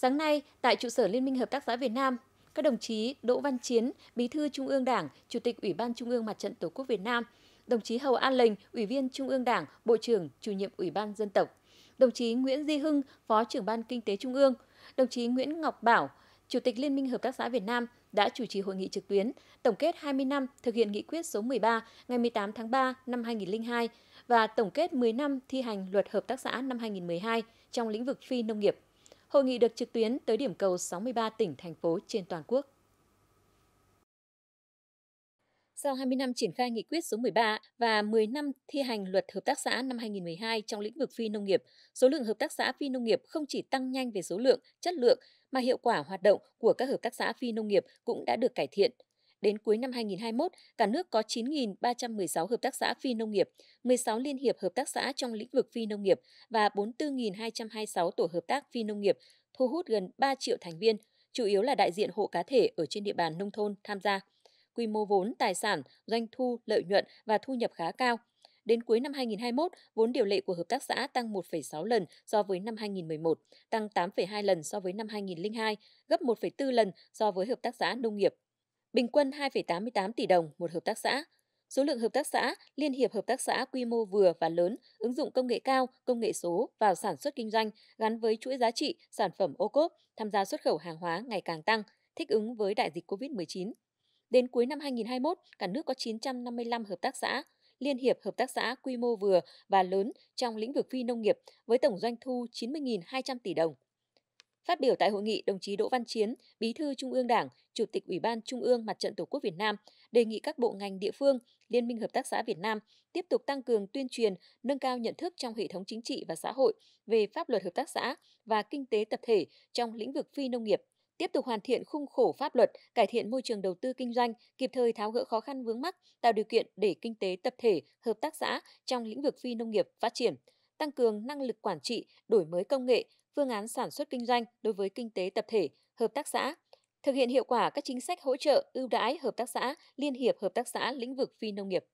Sáng nay, tại trụ sở Liên minh Hợp tác xã Việt Nam, các đồng chí Đỗ Văn Chiến, Bí thư Trung ương Đảng, Chủ tịch Ủy ban Trung ương Mặt trận Tổ quốc Việt Nam, đồng chí Hầu An Lệnh, Ủy viên Trung ương Đảng, Bộ trưởng, Chủ nhiệm Ủy ban Dân tộc, đồng chí Nguyễn Di Hưng, Phó trưởng Ban Kinh tế Trung ương, đồng chí Nguyễn Ngọc Bảo, Chủ tịch Liên minh Hợp tác xã Việt Nam đã chủ trì hội nghị trực tuyến tổng kết 20 năm thực hiện nghị quyết số 13 ngày 18 tháng 3 năm 2002 và tổng kết 10 năm thi hành luật hợp tác xã năm 2012 trong lĩnh vực phi nông nghiệp. Hội nghị được trực tuyến tới điểm cầu 63 tỉnh, thành phố trên toàn quốc. Sau 20 năm triển khai nghị quyết số 13 và 10 năm thi hành luật hợp tác xã năm 2012 trong lĩnh vực phi nông nghiệp, số lượng hợp tác xã phi nông nghiệp không chỉ tăng nhanh về số lượng, chất lượng mà hiệu quả hoạt động của các hợp tác xã phi nông nghiệp cũng đã được cải thiện, Đến cuối năm 2021, cả nước có 9.316 hợp tác xã phi nông nghiệp, 16 liên hiệp hợp tác xã trong lĩnh vực phi nông nghiệp và 44.226 tổ hợp tác phi nông nghiệp, thu hút gần 3 triệu thành viên, chủ yếu là đại diện hộ cá thể ở trên địa bàn nông thôn tham gia. Quy mô vốn, tài sản, doanh thu, lợi nhuận và thu nhập khá cao. Đến cuối năm 2021, vốn điều lệ của hợp tác xã tăng 1,6 lần so với năm 2011, tăng 8,2 lần so với năm 2002, gấp 1,4 lần so với hợp tác xã nông nghiệp bình quân 2,88 tỷ đồng một hợp tác xã. Số lượng hợp tác xã, liên hiệp hợp tác xã quy mô vừa và lớn, ứng dụng công nghệ cao, công nghệ số vào sản xuất kinh doanh gắn với chuỗi giá trị, sản phẩm ô cốp, tham gia xuất khẩu hàng hóa ngày càng tăng, thích ứng với đại dịch COVID-19. Đến cuối năm 2021, cả nước có 955 hợp tác xã, liên hiệp hợp tác xã quy mô vừa và lớn trong lĩnh vực phi nông nghiệp với tổng doanh thu 90.200 tỷ đồng. Phát biểu tại hội nghị, đồng chí Đỗ Văn Chiến, Bí thư Trung ương Đảng, Chủ tịch Ủy ban Trung ương Mặt trận Tổ quốc Việt Nam đề nghị các bộ ngành địa phương, Liên minh hợp tác xã Việt Nam tiếp tục tăng cường tuyên truyền, nâng cao nhận thức trong hệ thống chính trị và xã hội về pháp luật hợp tác xã và kinh tế tập thể trong lĩnh vực phi nông nghiệp tiếp tục hoàn thiện khung khổ pháp luật, cải thiện môi trường đầu tư kinh doanh, kịp thời tháo gỡ khó khăn vướng mắc, tạo điều kiện để kinh tế tập thể, hợp tác xã trong lĩnh vực phi nông nghiệp phát triển tăng cường năng lực quản trị, đổi mới công nghệ, phương án sản xuất kinh doanh đối với kinh tế tập thể, hợp tác xã, thực hiện hiệu quả các chính sách hỗ trợ ưu đãi hợp tác xã, liên hiệp hợp tác xã lĩnh vực phi nông nghiệp.